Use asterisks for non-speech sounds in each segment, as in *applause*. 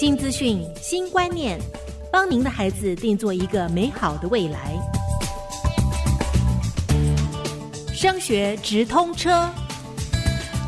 新资讯，新观念，帮您的孩子定做一个美好的未来。升学直通车。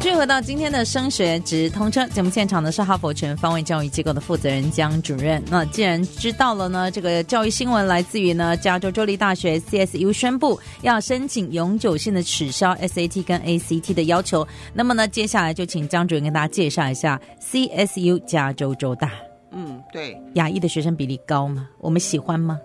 聚合到今天的升学直通车节目现场的是哈佛全方位教育机构的负责人江主任。那既然知道了呢，这个教育新闻来自于呢加州州立大学 CSU 宣布要申请永久性的取消 SAT 跟 ACT 的要求。那么呢，接下来就请江主任跟大家介绍一下 CSU 加州州大。嗯，对，亚裔的学生比例高吗？我们喜欢吗？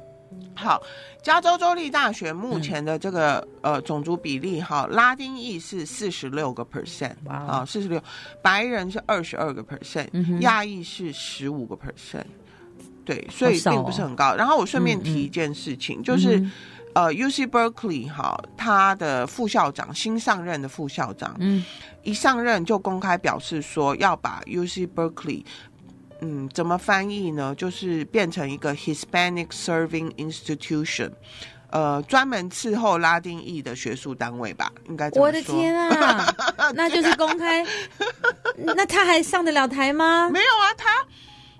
好，加州州立大学目前的这个呃种族比例哈，拉丁裔是四十六个 percent，啊，四十六，白人是二十二个 percent，亚裔是十五个 percent，对，所以并不是很高。然后我顺便提一件事情，就是呃，U C Berkeley 哈，他的副校长新上任的副校长，嗯，一上任就公开表示说要把 U C Berkeley 嗯，怎么翻译呢？就是变成一个 Hispanic Serving Institution，呃，专门伺候拉丁裔的学术单位吧？应该我的天啊，*laughs* 那就是公开，那他还上得了台吗？没有啊，他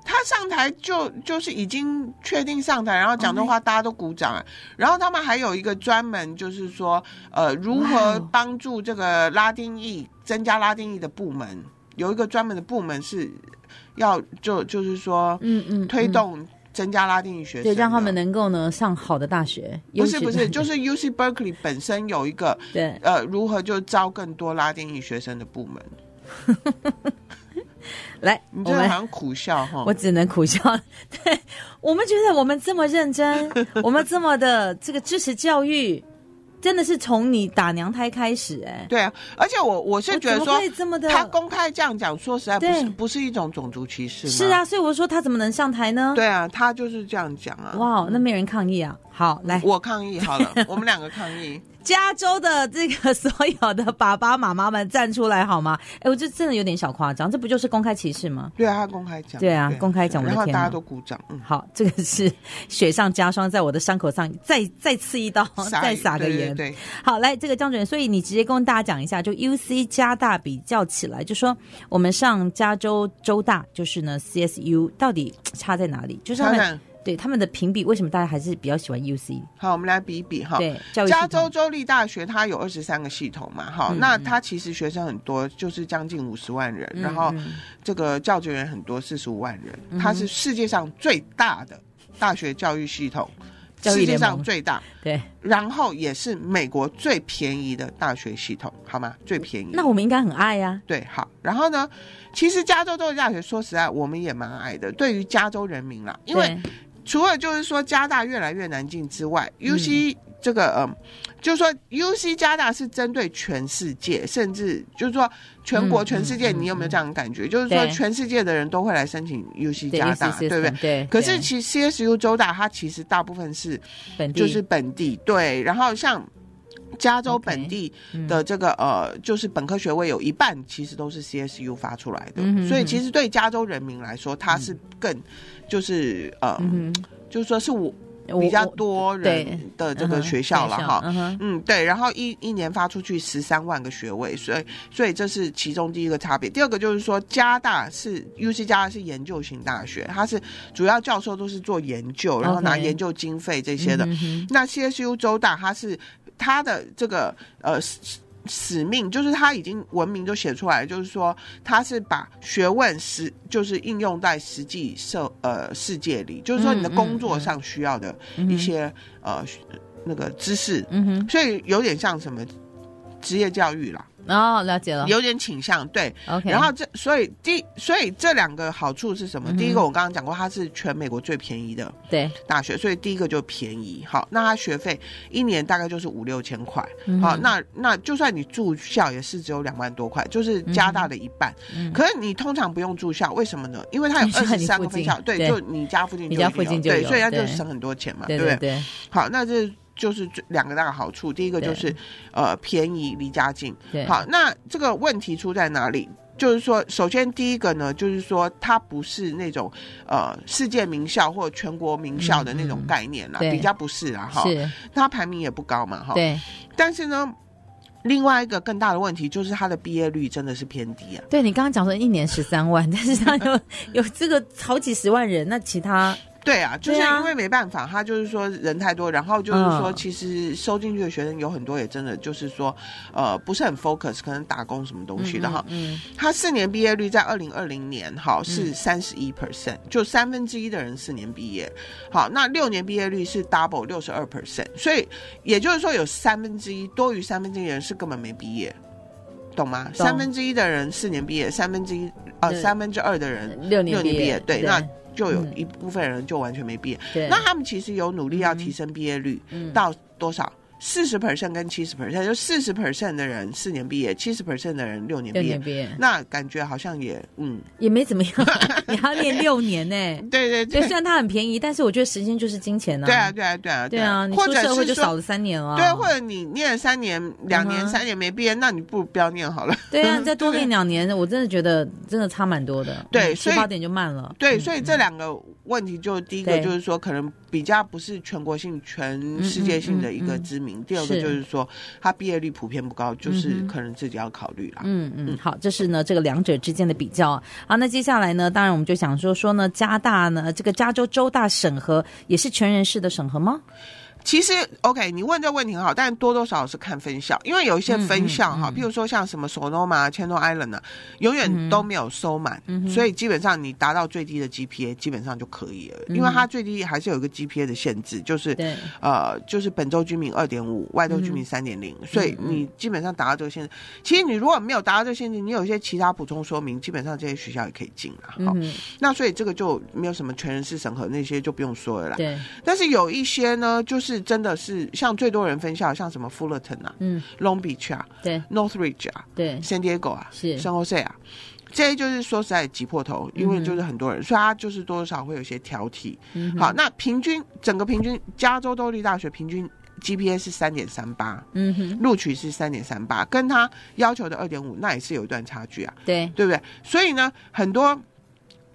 他上台就就是已经确定上台，然后讲的话大家都鼓掌，然后他们还有一个专门就是说，呃，如何帮助这个拉丁裔增加拉丁裔的部门。有一个专门的部门是要就就是说，嗯嗯，推动增加拉丁裔学生，对，让他们能够呢上好的大学。不是不是，就是 U C Berkeley 本身有一个对呃如何就招更多拉丁裔学生的部门。*laughs* 来，我们像苦笑哈，我只能苦笑。*laughs* 对我们觉得我们这么认真，*laughs* 我们这么的这个支持教育。真的是从你打娘胎开始哎，对啊，而且我我是觉得说这么的，他公开这样讲，说实在不是不是一种种族歧视，是啊，所以我说他怎么能上台呢？对啊，他就是这样讲啊，哇，那没人抗议啊？好，来我抗议好了，我们两个抗议。*laughs* 加州的这个所有的爸爸妈妈们站出来好吗？*laughs* 哎，我这真的有点小夸张，这不就是公开歧视吗？对啊，公开讲。对啊，公开讲。我的天大家都鼓掌。嗯，好，这个是雪上加霜，在我的伤口上再再刺一刀，再撒个盐。对对对。好，来，这个江主任，所以你直接跟大家讲一下，就 U C 加大比较起来，就说我们上加州州大，就是呢 C S U 到底差在哪里？就是。他们。对他们的评比，为什么大家还是比较喜欢 UC？好，我们来比一比哈。对，加州州立大学它有二十三个系统嘛？哈，那它其实学生很多，就是将近五十万人，然后这个教职员很多，四十五万人，它是世界上最大的大学教育系统，世界上最大，对，然后也是美国最便宜的大学系统，好吗？最便宜，那我们应该很爱呀。对，好，然后呢？其实加州州立大学说实在，我们也蛮爱的，对于加州人民啦，因为。除了就是说加大越来越难进之外，UC 这个嗯，就是说 UC 加大是针对全世界，甚至就是说全国全世界，你有没有这样的感觉？就是说全世界的人都会来申请 UC 加大，对不对？对。可是其 CSU 州大它其实大部分是就是本地对。然后像。加州本地的这个呃，就是本科学位有一半其实都是 CSU 发出来的，所以其实对加州人民来说，它是更就是呃，就是说是我比较多人的这个学校了哈，嗯对，然后一一年发出去十三万个学位，所以所以这是其中第一个差别。第二个就是说，加大是 UC 加大是研究型大学，它是主要教授都是做研究，然后拿研究经费这些的。那 CSU 州大它是。他的这个呃使使命就是他已经文明就写出来，就是说他是把学问实就是应用在实际社呃世界里，就是说你的工作上需要的一些呃那个知识，所以有点像什么职业教育啦。哦，了解了，有点倾向，对，OK。然后这，所以第，所以这两个好处是什么？第一个我刚刚讲过，它是全美国最便宜的对大学，所以第一个就便宜。好，那它学费一年大概就是五六千块，好，那那就算你住校也是只有两万多块，就是加大的一半。嗯，可是你通常不用住校，为什么呢？因为它有二十三个分校，对，就你家附近就有，对，所以它就省很多钱嘛，对不对？对。好，那这。就是两个大好处，第一个就是，呃，便宜，离家近。好，那这个问题出在哪里？就是说，首先第一个呢，就是说它不是那种呃世界名校或者全国名校的那种概念了，比较不是啊哈。是。它排名也不高嘛哈。对。但是呢，另外一个更大的问题就是它的毕业率真的是偏低啊。对你刚刚讲说一年十三万，*laughs* 但是它有有这个好几十万人，那其他。对啊，就是因为没办法，他就是说人太多，然后就是说其实收进去的学生有很多也真的就是说，呃，不是很 focus，可能打工什么东西的哈。嗯他四年毕业率在二零二零年哈是三十一 percent，就三分之一的人四年毕业。好，那六年毕业率是 double 六十二 percent，所以也就是说有三分之一多于三分之一人是根本没毕业，懂吗？三分之一的人四年毕业，三分之一呃三分之二的人六年毕业，对，那。就有一部分人就完全没毕业，那他们其实有努力要提升毕业率到多少？四十 percent 跟七十 percent 就四十 percent 的人四年毕业，七十 percent 的人六年毕业。毕业，那感觉好像也嗯，也没怎么样，*laughs* 你要练六年呢。*laughs* 对对，对，虽然它很便宜，但是我觉得时间就是金钱啊。对啊对啊对啊。对啊，你出社会就少了三年了。对，或者你念三年，两年三年没毕业，那你不不要念好了。对啊，你 *laughs* 再多念两年，我真的觉得真的差蛮多的。对，所以八点就慢了。对，所以这两个问题就第一个就是说可能。比较不是全国性、全世界性的一个知名。第二个就是说，它毕业率普遍不高，就是可能自己要考虑啦。嗯嗯，好，这是呢这个两者之间的比较。好，那接下来呢，当然我们就想说说呢，加大呢这个加州州大审核也是全人式的审核吗？其实 OK，你问这个问题很好，但是多多少少是看分校，因为有一些分校哈，譬如说像什么 Sonoma、Channel Island 呢，永远都没有收满，所以基本上你达到最低的 GPA 基本上就可以了，因为它最低还是有一个 GPA 的限制，就是呃，就是本州居民二点五，外州居民三点零，所以你基本上达到这个限制，其实你如果没有达到这个限制，你有一些其他补充说明，基本上这些学校也可以进了。好，那所以这个就没有什么全人事审核那些就不用说了啦。对，但是有一些呢，就是。真的是像最多人分校，像什么 Fullerton 啊，嗯，Long Beach 啊，对，Northridge 啊，对，San Diego 啊，是，San Jose 啊，这些就是说实在挤破头，因为就是很多人，所以他就是多少会有些挑剔。好，那平均整个平均，加州州立大学平均 GPA 是三点三八，嗯哼，录取是三点三八，跟他要求的二点五，那也是有一段差距啊，对，对不对？所以呢，很多。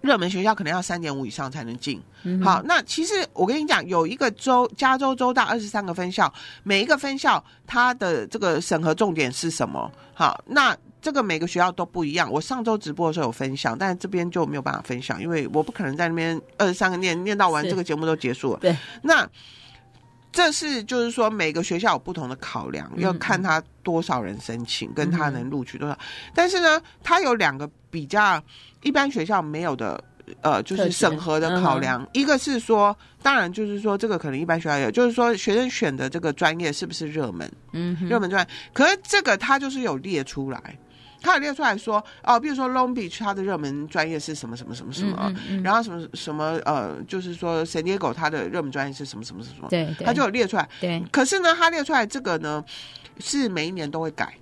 热门学校可能要三点五以上才能进。好，那其实我跟你讲，有一个州，加州州大二十三个分校，每一个分校它的这个审核重点是什么？好，那这个每个学校都不一样。我上周直播的时候有分享，但是这边就没有办法分享，因为我不可能在那边二十三个念念到完这个节目都结束了。对，那。这是就是说，每个学校有不同的考量，要看他多少人申请，跟他能录取多少。但是呢，他有两个比较一般学校没有的，呃，就是审核的考量。一个是说，当然就是说，这个可能一般学校有，就是说学生选的这个专业是不是热门，嗯，热门专业。可是这个他就是有列出来。他有列出来说，哦，比如说 Long Beach 它的热门专业是什么什么什么什么，然后什么什么呃，就是说神 g 狗它的热门专业是什么什么什么，对，他就有列出来，对。可是呢，他列出来这个呢，是每一年都会改。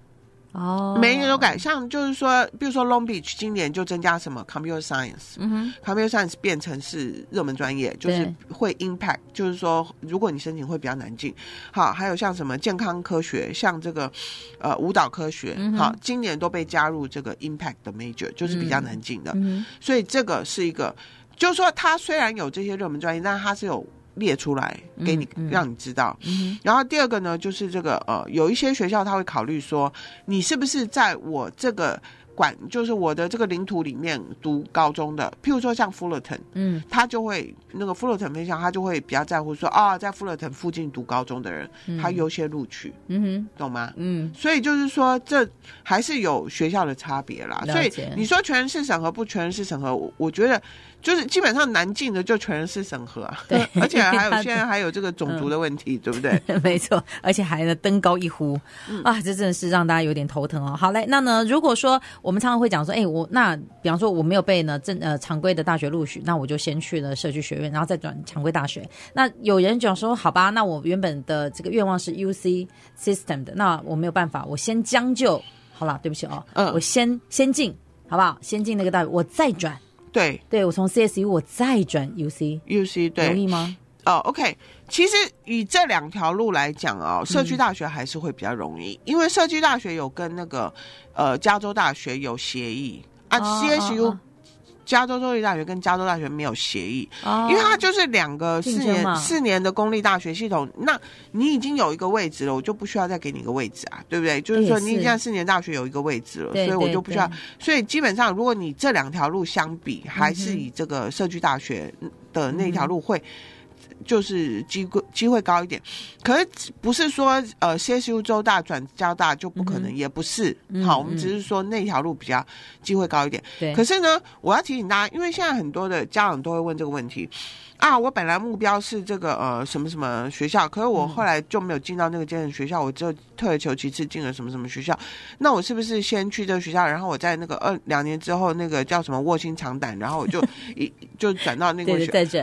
哦，每一年都改，像就是说，比如说 Long Beach，今年就增加什么 computer science，嗯哼 computer science 变成是热门专业，就是会 impact，就是说如果你申请会比较难进。好，还有像什么健康科学，像这个呃舞蹈科学，好，今年都被加入这个 impact 的 major，就是比较难进的。所以这个是一个，就是说它虽然有这些热门专业，但它是有。列出来给你，让你知道。然后第二个呢，就是这个呃，有一些学校他会考虑说，你是不是在我这个。管就是我的这个领土里面读高中的，譬如说像 Fullerton，嗯，他就会那个 Fullerton 分校，他就会比较在乎说啊，在 Fullerton 附近读高中的人，他优先录取，嗯哼，懂吗？嗯，所以就是说这还是有学校的差别啦。所以你说全是审核不全是审核，我觉得就是基本上难进的就全是审核，对，而且还有 *laughs* 现在还有这个种族的问题，对不对？*laughs* 没错，而且还登高一呼啊，这真的是让大家有点头疼哦。好嘞，那呢，如果说我。我们常常会讲说，哎，我那，比方说，我没有被呢正呃常规的大学录取，那我就先去了社区学院，然后再转常规大学。那有人讲说，好吧，那我原本的这个愿望是 U C system 的，那我没有办法，我先将就好啦。对不起哦，嗯，我先先进，好不好？先进那个大学，我再转。对，对我从 C S U 我再转 U C U C，对容易吗？哦，OK，其实以这两条路来讲哦，社区大学还是会比较容易，因为社区大学有跟那个呃加州大学有协议啊，CHU，加州州立大学跟加州大学没有协议，因为它就是两个四年四年的公立大学系统，那你已经有一个位置了，我就不需要再给你一个位置啊，对不对？就是说你已经在四年大学有一个位置了，所以我就不需要，所以基本上如果你这两条路相比，还是以这个社区大学的那条路会。就是机会机会高一点，可是不是说呃，CSU 周大转交大就不可能，也不是。好，我们只是说那条路比较机会高一点。对。可是呢，我要提醒大家，因为现在很多的家长都会问这个问题啊，我本来目标是这个呃什么什么学校，可是我后来就没有进到那个坚持学校，我就退而求其次进了什么什么学校。那我是不是先去这个学校，然后我在那个二两年之后那个叫什么卧薪尝胆，然后我就 *laughs* 一就转到那个学校。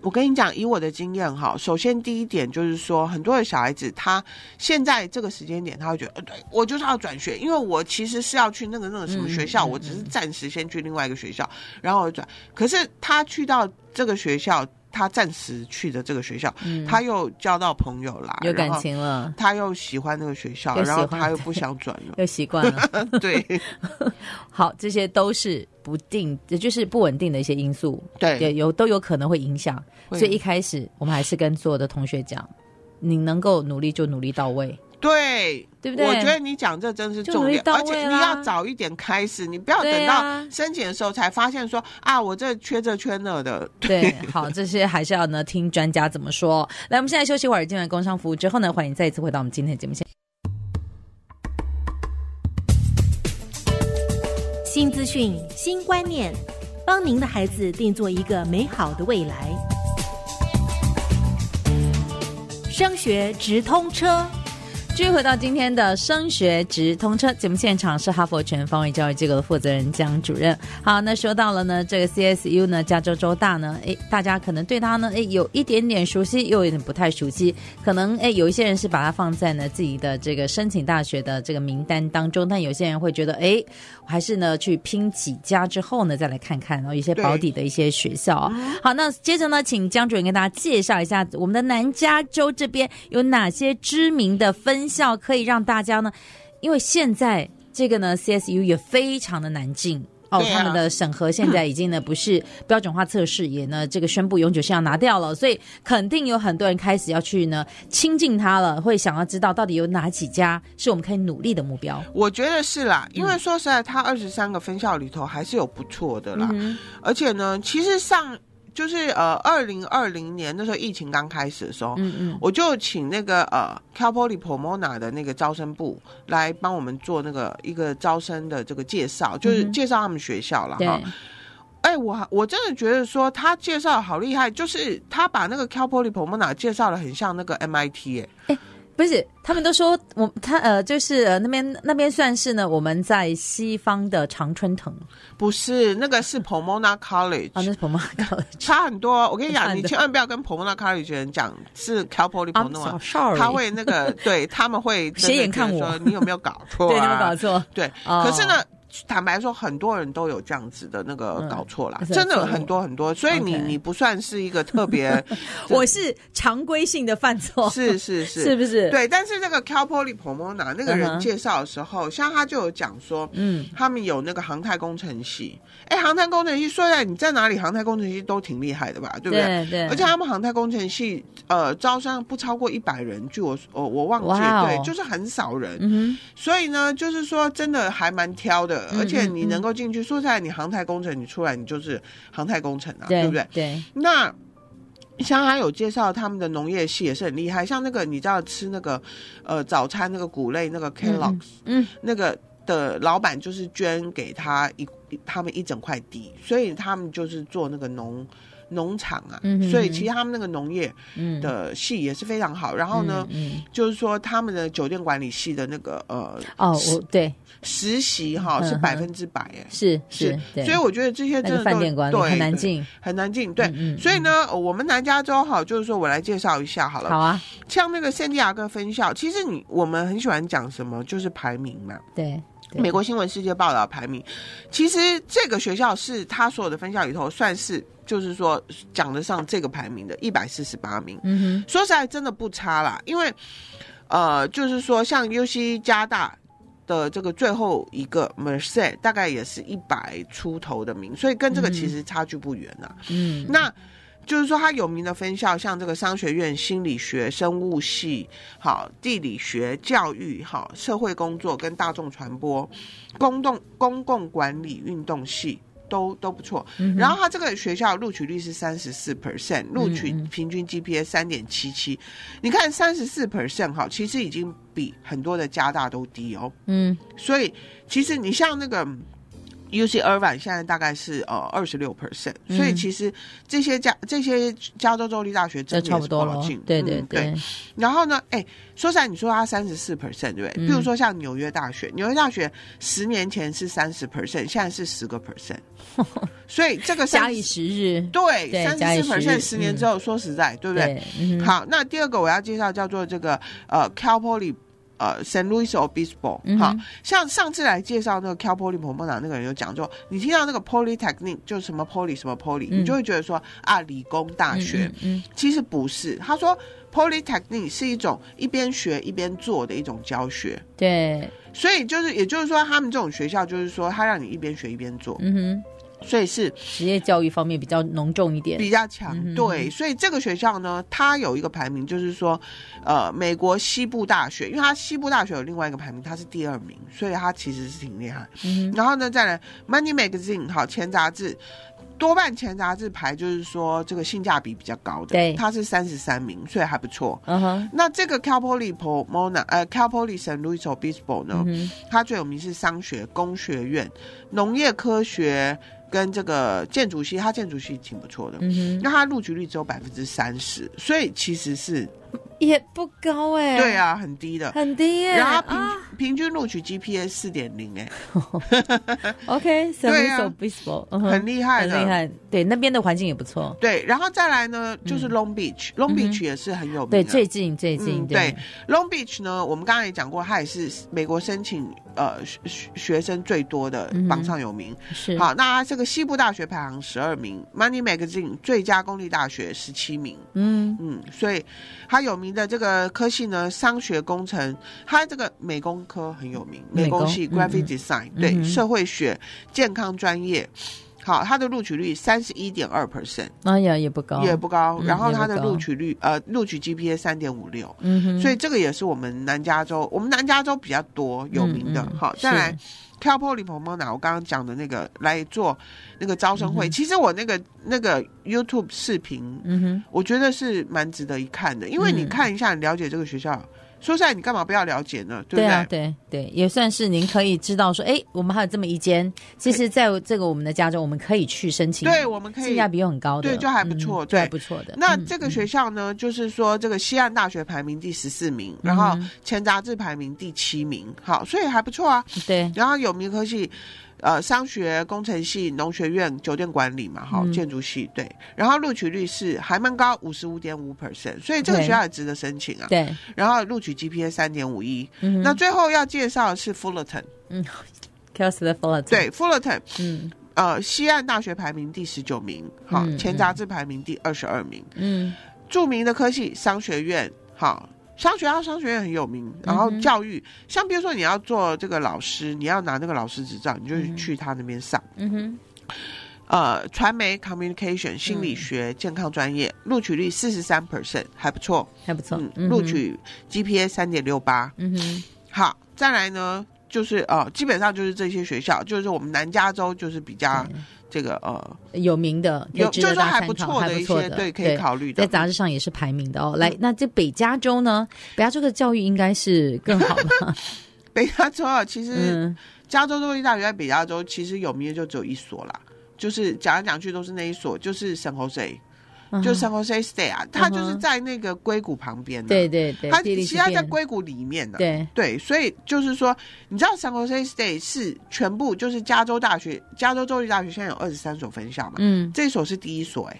我跟你讲，以我的经验哈，首先第一点就是说，很多的小孩子他现在这个时间点，他会觉得，呃，对我就是要转学，因为我其实是要去那个那个什么学校，我只是暂时先去另外一个学校，然后转。可是他去到这个学校。他暂时去的这个学校，他又交到朋友啦，有感情了。他又喜欢那个学校，然后他又不想转了，*laughs* 又习惯了。*laughs* 对，*laughs* 好，这些都是不定，也就是不稳定的一些因素，对，也有都有可能会影响。所以一开始，我们还是跟所有的同学讲，你能够努力就努力到位。对，对不对？我觉得你讲这真是重点，而且你要早一点开始，你不要等到申请的时候才发现说啊，我这缺这缺那的。*laughs* 对，好，这些还是要呢听专家怎么说。来，我们现在休息会儿，听完工商服务之后呢，欢迎再一次回到我们今天的节目。新资讯、新观念，帮您的孩子定做一个美好的未来。升学直通车。继续回到今天的升学直通车节目现场，是哈佛全方位教育机构的负责人江主任。好，那说到了呢，这个 CSU 呢，加州州大呢，哎，大家可能对它呢，哎，有一点点熟悉，又有点不太熟悉。可能哎，有一些人是把它放在呢自己的这个申请大学的这个名单当中，但有些人会觉得，哎，还是呢去拼几家之后呢，再来看看然后一些保底的一些学校好，那接着呢，请江主任给大家介绍一下我们的南加州这边有哪些知名的分。校可以让大家呢，因为现在这个呢，CSU 也非常的难进哦，他们的审核现在已经呢不是标准化测试，也呢这个宣布永久性要拿掉了，所以肯定有很多人开始要去呢亲近它了，会想要知道到底有哪几家是我们可以努力的目标。我觉得是啦，因为说实在，它二十三个分校里头还是有不错的啦，而且呢，其实上。就是呃，二零二零年那时候疫情刚开始的时候，嗯嗯，我就请那个呃，Capoly l Pomona 的那个招生部来帮我们做那个一个招生的这个介绍，就是介绍他们学校了哈。哎，我我真的觉得说他介绍好厉害，就是他把那个 Capoly l Pomona 介绍的很像那个 MIT 哎。不是，他们都说我他呃，就是呃那边那边算是呢，我们在西方的常春藤，不是那个是 Pomona college 啊，那 Pomona *laughs* college 差很多。我跟你讲，你千万不要跟 Pomona college 人讲是 Cal Poly Pomona，他会那个对他们会斜眼看我，说 *laughs* 你有没有搞错？对，你有搞错。对，可是呢。坦白说，很多人都有这样子的那个搞错了，真的很多很多。所以你你不算是一个特别，*laughs* 我是常规性的犯错，是是是，是 *laughs* 不是？对。但是那个 c a l p o l i Pomona 那个人介绍的时候，像他就有讲说，嗯，他们有那个航太工程系，哎，航太工程系，说在你在哪里？航太工程系都挺厉害的吧？对不对？对。而且他们航太工程系呃，招生不超过一百人，据我我我忘记，对，就是很少人。嗯。所以呢，就是说真的还蛮挑的。而且你能够进去蔬菜，你航太工程，你出来你就是航太工程啊，对不对？对。那香港有介绍他们的农业系也是很厉害，像那个你知道吃那个呃早餐那个谷类那个 Kellogg's，嗯，那个的老板就是捐给他一他们一整块地，所以他们就是做那个农。农场啊，所以其实他们那个农业的系也是非常好。然后呢，就是说他们的酒店管理系的那个呃，哦，对，实习哈是百分之百，是是，所以我觉得这些真的都很难进，很难进。对，所以呢，我们南加州哈，就是说我来介绍一下好了，好啊，像那个圣地亚哥分校，其实你我们很喜欢讲什么，就是排名嘛，对。美国新闻世界报道排名，其实这个学校是他所有的分校里头，算是就是说讲得上这个排名的，一百四十八名。嗯哼，说实在，真的不差啦。因为，呃，就是说像 U C 加大的这个最后一个 m a r s e a l l 大概也是一百出头的名，所以跟这个其实差距不远呐。嗯，那。就是说，它有名的分校像这个商学院、心理学、生物系，好，地理学、教育，好，社会工作跟大众传播，公共公共管理、运动系都都不错。然后它这个学校录取率是三十四 percent，录取平均 GPA 三点七七。你看三十四 percent，哈，其实已经比很多的加大都低哦。嗯，所以其实你像那个。U C Irvine 现在大概是呃二十六 percent，所以其实这些加这些加州州立大学真的是靠近，对对对。然后呢，哎，说实在，你说它三十四 percent 对，不对？比如说像纽约大学，纽约大学十年前是三十 percent，现在是十个 percent，*laughs* 所以这个加以时日，对，三十四 percent 十年之后，说实在，对不对？好，那第二个我要介绍叫做这个呃 Cal Poly。呃，San Luis Obispo，好像上次来介绍那个 c a l p o l n i a 伯伯那个人有讲说，你听到那个 Polytechnic 就什么 Poly 什么 Poly，你就会觉得说啊，理工大学，其实不是。他说 Polytechnic 是一种一边学一边做的一种教学。对，所以就是也就是说，他们这种学校就是说，他让你一边学一边做。嗯哼。所以是职业教育方面比较浓重一点，比较强。对，所以这个学校呢，它有一个排名，就是说，呃，美国西部大学，因为它西部大学有另外一个排名，它是第二名，所以它其实是挺厉害。然后呢，再来《Money Magazine》好前杂志，多半前杂志排就是说这个性价比比较高的，对，它是三十三名，所以还不错。嗯哼。那这个 c a l p o l y p o Mona 呃 c a l i o l n i a Luiso b i s p o 呢？嗯，它最有名是商学、工学院、农业科学。跟这个建筑系，他建筑系挺不错的。嗯哼，那他录取率只有百分之三十，所以其实是也不高哎。对啊，很低的，很低耶。然后平平均录取 GPA 四点零哎。*laughs* OK，soft baseball，很厉害。对那边的环境也不错。对，然后再来呢，就是 Long Beach，Long Beach 也是很有名。对，最近最近对 Long Beach 呢，我们刚才也讲过，它也是美国申请。呃，学学生最多的榜上有名，好，那这个西部大学排行十二名，Money Magazine 最佳公立大学十七名，嗯嗯，所以它有名的这个科系呢，商学、工程，它这个美工科很有名，美工系 （Graphic Design），对，社会学、健康专业。好，它的录取率三十一点二 percent，那也也不高，也不高。然后它的录取率，呃，录取 GPA 三点五六。嗯哼，所以这个也是我们南加州，我们南加州比较多有名的。好，再来挑 o m o n a 我刚刚讲的那个来做那个招生会。其实我那个那个 YouTube 视频，嗯哼，我觉得是蛮值得一看的，因为你看一下，你了解这个学校。说实在，你干嘛不要了解呢？对啊，对对，也算是您可以知道说，哎，我们还有这么一间，其实在这个我们的加州，我们可以去申请。对，我们可以性价比又很高，的，对，就还不错，对，不错的。那这个学校呢，就是说这个西岸大学排名第十四名，然后前杂志排名第七名，好，所以还不错啊。对，然后有名科系。呃，商学、工程系、农学院、酒店管理嘛，哈，建筑系对，然后录取率是还蛮高，五十五点五 percent，所以这个学校也值得申请啊。对，然后录取 GPA 三点五一，那最后要介绍是 Fullerton，嗯 c a l i f u l l e r t o n 对 Fullerton，嗯，呃，西岸大学排名第十九名，好，前杂志排名第二十二名，嗯，著名的科系商学院，好。商学院商学院很有名，然后教育，像比如说你要做这个老师，你要拿那个老师执照，你就去他那边上。嗯哼，呃，传媒 （communication）、心理学、健康专业，录取率四十三 percent，还不错，还不错。嗯，录取 GPA 三点六八。嗯哼，好，再来呢，就是呃，基本上就是这些学校，就是我们南加州，就是比较。这个呃，有名的、就是的、还不错还不错，对，可以考虑的，在杂志上也是排名的哦。来，那这北加州呢？北加州的教育应该是更好了。*laughs* 北加州啊，其实加州州立大学在北加州，其实有名的就只有一所啦，就是讲来讲去都是那一所，就是圣何塞。就 San Jose State 啊，它就是在那个硅谷旁边。的。对对对，它其实它在硅谷里面的。对对，所以就是说，你知道 San Jose State 是全部就是加州大学，加州州立大学现在有二十三所分校嘛？嗯，这所是第一所哎，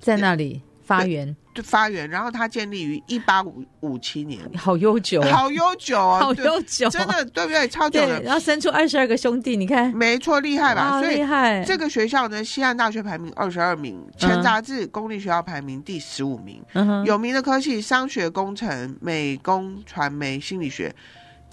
在那里发源。就发源，然后它建立于一八五五七年，好悠久，好悠久啊，好悠久，*laughs* 真的对不对？超久了。然后生出二十二个兄弟，你看，没错，厉害吧？所以害。这个学校呢，西岸大学排名二十二名，前杂志公立学校排名第十五名，有名的科系：商学、工程、美工、传媒、心理学。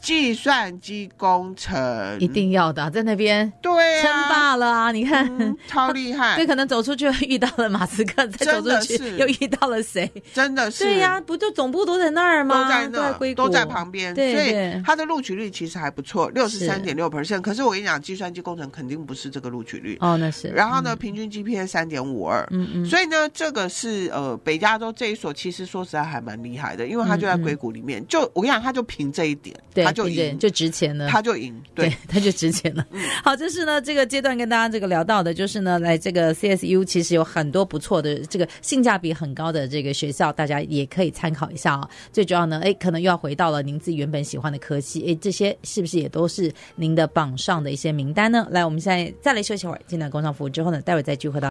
计算机工程一定要的，在那边对称霸了啊！你看，超厉害。所 *laughs* 以可能走出去遇到了马斯克，再走出去又遇到了谁？真的是对呀，不就总部都在那儿吗？都在那，都在旁边。所以他的录取率其实还不错，六十三点六 percent。可是我跟你讲，计算机工程肯定不是这个录取率哦。那是。然后呢，平均 GPA 三点五二。嗯嗯。所以呢，这个是呃，北加州这一所其实说实在还蛮厉害的，因为他就在硅谷里面。就我跟你讲，他就凭这一点。对。就赢就值钱了，他就赢，*laughs* 对，他就值钱了。好，这是呢这个阶段跟大家这个聊到的，就是呢，来这个 CSU 其实有很多不错的这个性价比很高的这个学校，大家也可以参考一下啊。最主要呢，哎，可能又要回到了您自己原本喜欢的科系，哎，这些是不是也都是您的榜上的一些名单呢？来，我们现在再来休息会儿，进来工商服务之后呢，待会再聚会到。